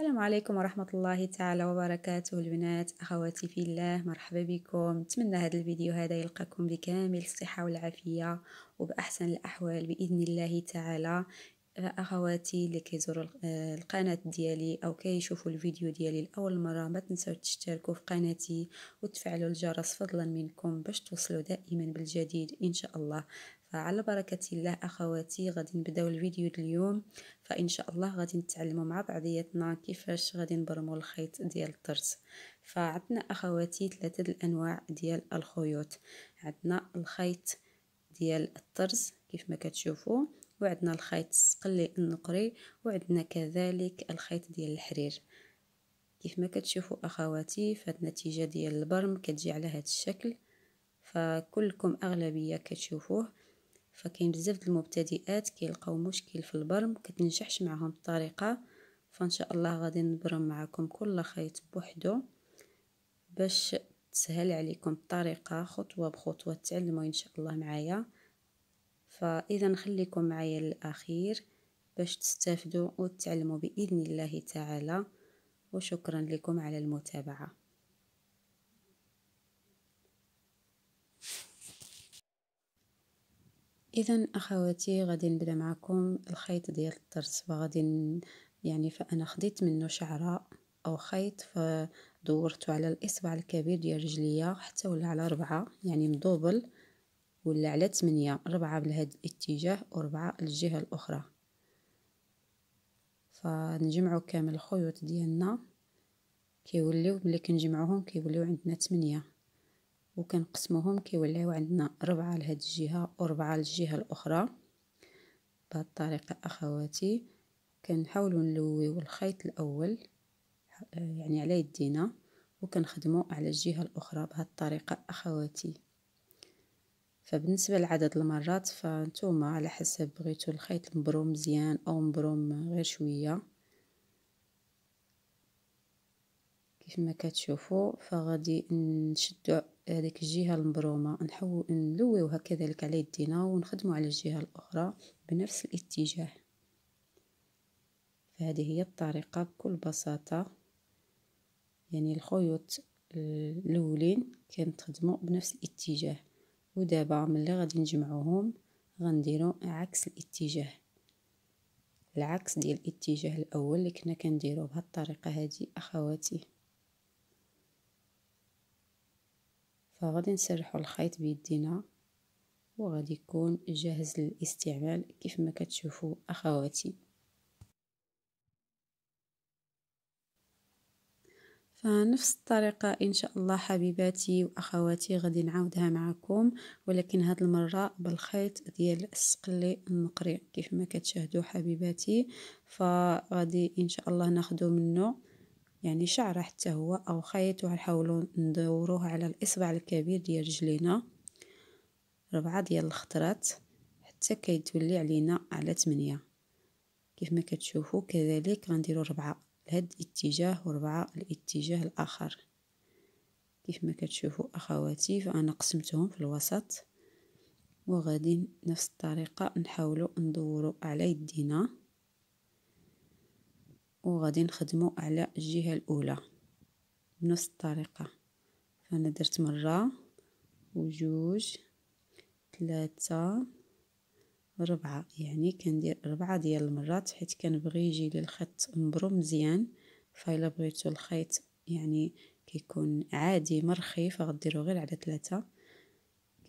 السلام عليكم ورحمة الله تعالى وبركاته البنات أخواتي في الله مرحبا بكم نتمنى هذا الفيديو هذا يلقاكم بكامل الصحة والعافية وبأحسن الأحوال بإذن الله تعالى اخواتي اللي كيزوروا آه، القناه ديالي او كيشوفوا الفيديو ديالي لاول مره ما تنسوا تشتركوا في قناتي وتفعلوا الجرس فضلا منكم باش توصلوا دائما بالجديد ان شاء الله على بركة الله أخواتي غادي نبداو الفيديو اليوم فإن شاء الله غادي نتعلموا مع بعضياتنا كيفاش غادي نبرمو الخيط ديال الطرز فعندنا أخواتي ثلاثة الأنواع ديال الخيوط عندنا الخيط ديال الطرز كيف ما كتشوفوا وعندنا الخيط السقلي النقري وعندنا كذلك الخيط ديال الحرير كيف ما كتشوفوا اخواتي فهاد النتيجه ديال البرم كتجي على هذا الشكل فكلكم اغلبيه كتشوفوه فكاين بزاف د المبتدئات كيلقاو مشكل في البرم كتنجحش معهم الطريقه فان شاء الله غادي نبرم معكم كل خيط بوحدو باش تسهل عليكم الطريقه خطوه بخطوه تعلموا ان شاء الله معايا فاذا خليكم معايا للاخير باش تستافدوا وتعلموا باذن الله تعالى وشكرا لكم على المتابعه اذا اخواتي غادي نبدا معكم الخيط ديال الطرز فغادي يعني فانا خديت منه شعره او خيط فدورته على الاصبع الكبير ديال رجليا حتى ولا على ربعة يعني مدوبل ولا على ثمانية ربعة بهذا الاتجاه وربعة الجهة الاخرى فنجمعوا كامل الخيوط ديالنا كيوليو ملي كنجمعوهم كيوليو عندنا ثمانية وكنقسموهم كيوليو عندنا ربعة لهاد الجهة وربعة للجهة الأخرى بهاد الطريقة أخواتي كنحاولو نلويو الخيط الأول آه، يعني على يدينا وكنخدمو على الجهة الأخرى بهاد الطريقة أخواتي فبالنسبة لعدد المرات فانتوما على حسب بغيتو الخيط مبروم مزيان أو مبروم غير شوية كيف ما كتشوفوا فغادي نشدوا هذيك الجهه المبرومه نحاول نلويوها كذلك على يدينا ونخدموا على الجهه الاخرى بنفس الاتجاه فهذه هي الطريقه بكل بساطه يعني الخيوط الاولين كنخدموا بنفس الاتجاه ودابا ملي غادي نجمعوهم غنديروا عكس الاتجاه العكس ديال الاتجاه الاول اللي كنا كنديرو بهاد الطريقه هذه اخواتي فغادي نسرحوا الخيط بيدينا وغادي يكون جاهز للاستعمال كيف ما كتشوفوا اخواتي فنفس الطريقة إن شاء الله حبيباتي وأخواتي غادي نعاودها معكم ولكن هاد المرة بالخيط ديال السقلي المقري كيف ما كتشاهدوا حبيباتي فغادي إن شاء الله ناخدو منه يعني شعره حتى هو او خيط وغنحاولوا ندوروه على الاصبع الكبير ديال رجلينا ربعة ديال الخطرات حتى كيتولي علينا على تمنية كيف ما كتشوفوا كذلك غنديروا ربعة لهاد الاتجاه وربعة الاتجاه الاخر كيف ما كتشوفوا اخواتي فانا قسمتهم في الوسط وغادي نفس الطريقه نحاولوا ندوروا على يدينا وغادي نخدمو على الجهه الاولى بنفس الطريقه فانا درت مره وجوج ثلاثة ربعة يعني كندير ربعة ديال المرات حيت كنبغي يجي لي الخط مبرو مزيان فإلا بغيتو الخيط يعني كيكون عادي مرخي فغديرو غير على ثلاثة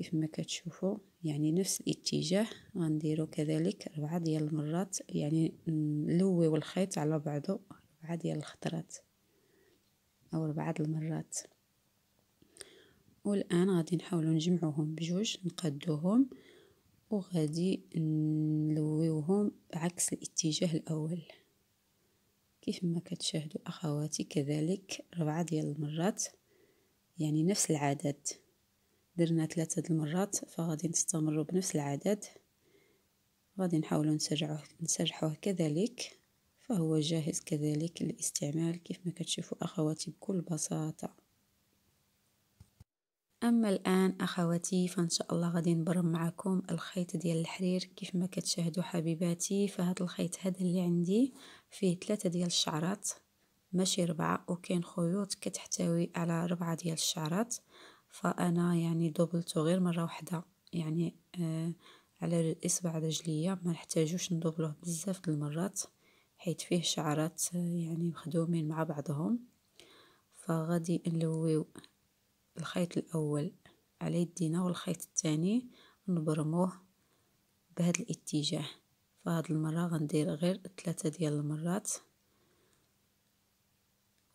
كيف ما كتشوفوا يعني نفس الاتجاه غنديروا كذلك ربعة ديال المرات يعني نلويو الخيط على بعضه ربعة ديال الخطرات او ربعة المرات والان غادي نحاولوا نجمعوهم بجوج نقدوهم وغادي نلويوهم عكس الاتجاه الاول كيف ما كتشاهدوا اخواتي كذلك ربعة ديال المرات يعني نفس العدد درنا ثلاثة المرات فغادي نستمرو بنفس العدد غادي نحاولو نسرعوه نسرحوه كذلك فهو جاهز كذلك للاستعمال كيف ما كتشوفوا اخواتي بكل بساطه اما الان اخواتي فان شاء الله غادي نبرم معكم الخيط ديال الحرير كيف ما كتشاهدوا حبيباتي فهاد الخيط هذا اللي عندي فيه ثلاثة ديال الشعرات ماشي ربعة وكاين خيوط كتحتوي على ربعة ديال الشعرات فأنا يعني دوبلته غير مرة واحدة يعني آه على الإصبع رجلية ما نحتاجوش ندوبلوه بزاف المرات حيت فيه شعرات آه، يعني مخدومين مع بعضهم فغادي نلويو الخيط الأول على يدينا والخيط الثاني نبرموه بهذا الاتجاه فهاد المرة غندير غير ثلاثة ديال المرات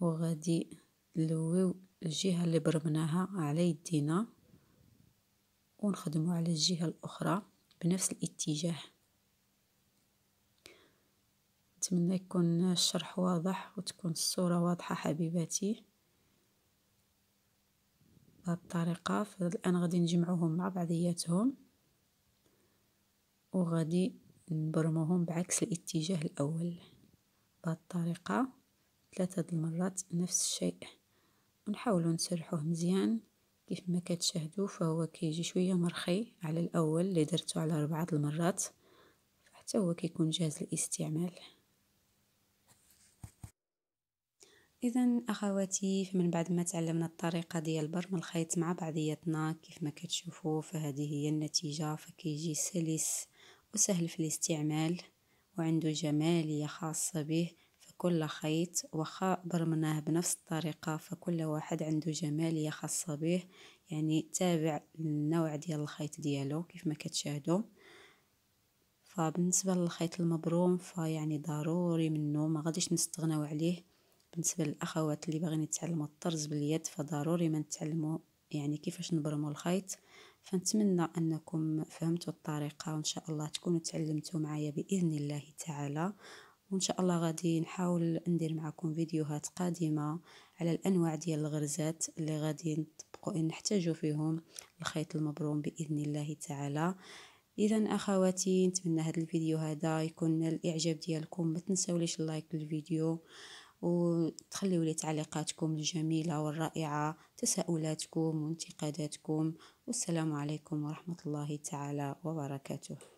وغادي نلويو الجهة اللي برمناها على يدينا ونخدمو على الجهة الأخرى بنفس الاتجاه نتمنى يكون الشرح واضح وتكون الصورة واضحة حبيباتي بهذه الطريقة الآن غادي نجمعوهم مع بعضياتهم وغادي نبرموهم بعكس الاتجاه الأول بهذه الطريقة ثلاثة المرات نفس الشيء نحاولو نسرحوه مزيان كيف ما كتشاهدوا فهو كيجي شويه مرخي على الاول اللي درته على اربعه المرات حتى هو كيكون جاهز للاستعمال اذا اخواتي فمن بعد ما تعلمنا الطريقه ديال برم الخيط مع بعضياتنا كيف ما كتشوفوا فهذه هي النتيجه فكيجي سلس وسهل في الاستعمال وعنده جماليه خاصه به كل خيط وخا برمناه بنفس الطريقة فكل واحد عنده جمالية خاصة به يعني تابع النوع ديال الخيط ديالو كيف ما كتشاهدو فبالنسبة للخيط المبروم فيعني ضروري منه ما غاديش نستغناو عليه بالنسبة للأخوات اللي بغين يتعلموا الطرز باليد فضروري ما نتعلموا يعني كيفاش نبرموا الخيط فنتمنى أنكم فهمتوا الطريقة وإن شاء الله تكونوا تعلمتوا معايا بإذن الله تعالى وان شاء الله غادي نحاول ندير معكم فيديوهات قادمه على الانواع ديال الغرزات اللي غادي نطبقوا نحتاجوا فيهم الخيط المبروم باذن الله تعالى اذا اخواتي نتمنى هذا الفيديو هذا يكون الاعجاب ديالكم ما تنساوليش اللايك للفيديو وتخليوا لي تعليقاتكم الجميله والرائعه تساؤلاتكم وانتقاداتكم والسلام عليكم ورحمه الله تعالى وبركاته